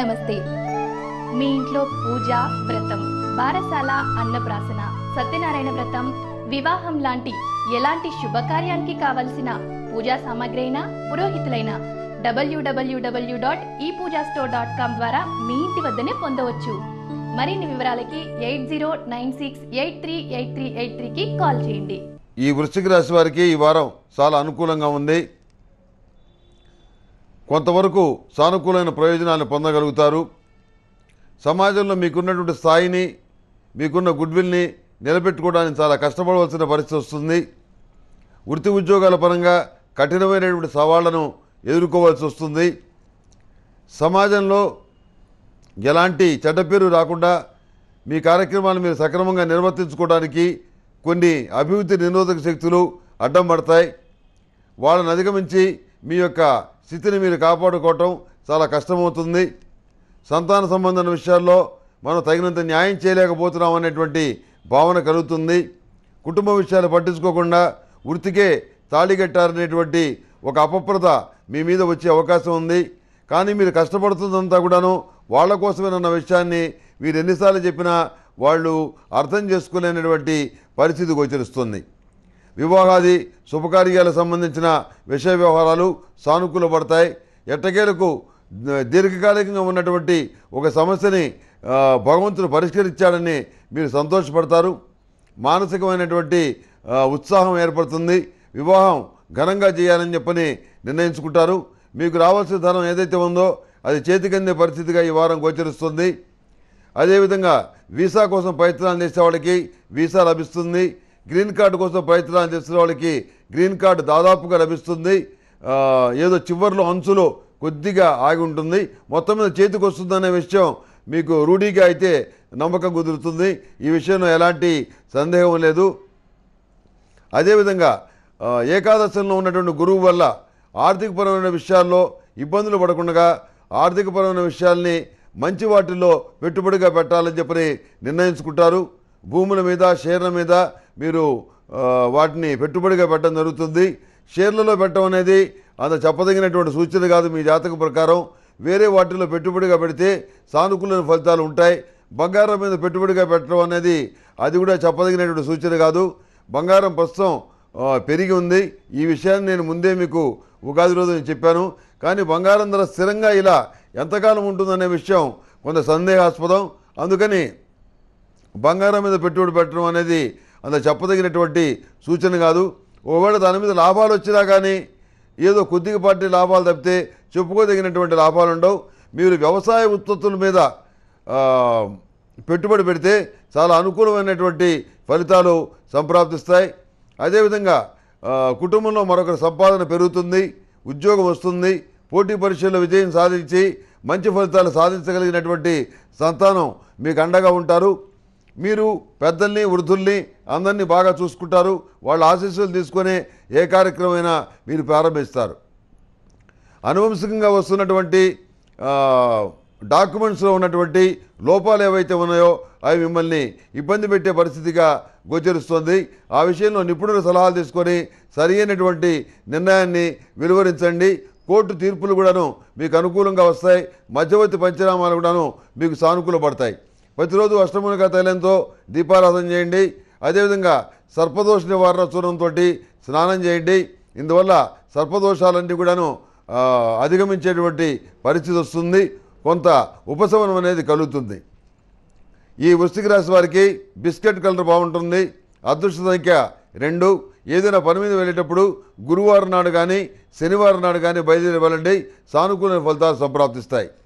నమస్తే మీ ఇంట్లో పూజ వ్రతం బారసాల అన్నప్రాసన సత్యనారాయణ వ్రతం వివాహం లాంటి ఎలాంటి శుభకార్యానికి కావలసిన పూజా సామాగ్రి అయినా పురోహితులైన డబ్ల్యూడబ్ల్యూడబ్ల్యూ డాట్ ఈ పూజా స్టోర్ డాట్ కామ్ ద్వారా మీ ఇంటి వద్దనే పొందవచ్చు మరిన్ని వివరాలకి eight zero nine six eight three eight three eight త్రీకి కాల్ చేయండి ఈ వృశ్చిక రాశి వారికి ఈ వారం చాలా అనుకూలంగా ఉంది కొంతవరకు సానుకూలమైన ప్రయోజనాలను పొందగలుగుతారు సమాజంలో మీకున్నటువంటి స్థాయిని మీకున్న గుడ్విల్ని నిలబెట్టుకోవడానికి చాలా కష్టపడవలసిన పరిస్థితి వస్తుంది వృత్తి ఉద్యోగాల పరంగా కఠినమైనటువంటి సవాళ్లను ఎదుర్కోవాల్సి వస్తుంది సమాజంలో ఎలాంటి చెడ్డ పేరు రాకుండా మీ కార్యక్రమాలు మీరు సక్రమంగా నిర్వర్తించుకోవడానికి కొన్ని అభివృద్ధి నిరోధక శక్తులు అడ్డం పడతాయి వాళ్ళని అధిగమించి మీ యొక్క స్థితిని మీరు కాపాడుకోవటం చాలా కష్టమవుతుంది సంతాన సంబంధం విషయాల్లో మనం తగినంత న్యాయం చేయలేకపోతున్నాం అనేటువంటి భావన కలుగుతుంది కుటుంబ విషయాలు పట్టించుకోకుండా వృత్తికే తాళి కట్టారనేటువంటి ఒక అపప్రత మీ మీద వచ్చే అవకాశం ఉంది కానీ మీరు కష్టపడుతుందంతా కూడాను వాళ్ళ కోసమేనన్న విషయాన్ని మీరు ఎన్నిసార్లు చెప్పినా వాళ్ళు అర్థం చేసుకోలేనటువంటి పరిస్థితి గోచరిస్తుంది వివాహాది శుభకార్యాలకు సంబంధించిన విషయ వ్యవహారాలు సానుకూలపడతాయి ఎట్టకేలకు దీర్ఘకాలికంగా ఉన్నటువంటి ఒక సమస్యని భగవంతుడు పరిష్కరించాడని మీరు సంతోషపడతారు మానసికమైనటువంటి ఉత్సాహం ఏర్పడుతుంది వివాహం ఘనంగా చేయాలని చెప్పని నిర్ణయించుకుంటారు మీకు రావాల్సిన ధనం ఏదైతే ఉందో అది చేతికందే పరిస్థితిగా ఈ వారం గోచరిస్తుంది అదేవిధంగా వీసా కోసం ప్రయత్నాలు చేసే వాళ్ళకి వీసా లభిస్తుంది గ్రీన్ కార్డు కోసం ప్రయత్నాలు చేస్తున్న వాళ్ళకి గ్రీన్ కార్డు దాదాపుగా లభిస్తుంది ఏదో చివరిలో అంచులో కొద్దిగా ఆగి ఉంటుంది మొత్తం మీద చేతికి వస్తుందనే విషయం మీకు రూఢీగా అయితే నమ్మకం కుదురుతుంది ఈ విషయంలో ఎలాంటి సందేహం లేదు అదేవిధంగా ఏకాదశంలో ఉన్నటువంటి గురువు వల్ల ఆర్థికపరమైన విషయాల్లో ఇబ్బందులు పడకుండా ఆర్థికపరమైన విషయాల్ని మంచి వాటిల్లో పెట్టుబడిగా పెట్టాలని చెప్పని నిర్ణయించుకుంటారు భూముల మీద షేర్ల మీద మీరు వాటిని పెట్టుబడిగా పెట్టడం జరుగుతుంది షేర్లలో పెట్టడం అనేది అంత చెప్పదగినటువంటి సూచన కాదు మీ జాతక ప్రకారం వేరే వాటిలో పెట్టుబడిగా పెడితే సానుకూల ఫలితాలు ఉంటాయి బంగారం మీద పెట్టుబడిగా పెట్టడం అనేది అది కూడా చెప్పదగినటువంటి సూచన కాదు బంగారం ప్రస్తుతం పెరిగి ఉంది ఈ విషయాన్ని నేను ముందే మీకు ఉగాది రోజు చెప్పాను కానీ బంగారం ధర స్థిరంగా ఇలా ఎంతకాలం ఉంటుందనే విషయం కొంత సందేహాస్పదం అందుకని బంగారం మీద పెట్టుబడి పెట్టడం అనేది అంత చెప్పదగినటువంటి సూచన కాదు ఒకవేళ దాని మీద లాభాలు వచ్చినా కానీ ఏదో కొద్దిగపాటి లాభాలు తప్పితే చెప్పుకోదగినటువంటి లాభాలు ఉండవు మీరు వ్యవసాయ ఉత్పత్తుల మీద పెట్టుబడి పెడితే చాలా అనుకూలమైనటువంటి ఫలితాలు సంప్రాప్తిస్తాయి అదేవిధంగా కుటుంబంలో మరొకరి సంపాదన పెరుగుతుంది ఉద్యోగం వస్తుంది పోటీ పరీక్షల్లో విజయం సాధించి మంచి ఫలితాలు సాధించగలిగినటువంటి సంతానం మీకు అండగా ఉంటారు మీరు పెద్దల్ని వృద్ధుల్ని అందరినీ బాగా చూసుకుంటారు వాళ్ళ ఆశీస్సులు తీసుకునే ఏ కార్యక్రమమైనా మీరు ప్రారంభిస్తారు అనువంశికంగా వస్తున్నటువంటి డాక్యుమెంట్స్లో ఉన్నటువంటి లోపాలు ఏవైతే ఉన్నాయో అవి మిమ్మల్ని ఇబ్బంది పెట్టే పరిస్థితిగా గోచరిస్తుంది ఆ విషయంలో నిపుణుల సలహాలు తీసుకొని సరైనటువంటి నిర్ణయాన్ని వెలువరించండి కోర్టు తీర్పులు కూడాను మీకు అనుకూలంగా వస్తాయి మధ్యవర్తి పంచనామాలు కూడాను మీకు సానుకూలపడతాయి ప్రతిరోజు అష్టమునిక తైలంతో దీపారాధన చేయండి అదేవిధంగా సర్పదోష నివారణ చూర్ణంతో స్నానం చేయండి ఇందువల్ల సర్పదోషాలన్నీ కూడాను అధిగమించేటువంటి పరిస్థితి వస్తుంది కొంత ఉపశమనం అనేది కలుగుతుంది ఈ వృష్టికి రాసి వారికి బిస్కెట్ కలర్ బాగుంటుంది అదృష్ట సంఖ్య రెండు ఏదైనా పని మీద వెళ్ళేటప్పుడు గురువారం నాడు కానీ శనివారం నాడు కానీ బయలుదేరి వెళ్ళండి సానుకూల ఫలితాలు సంప్రాప్తిస్తాయి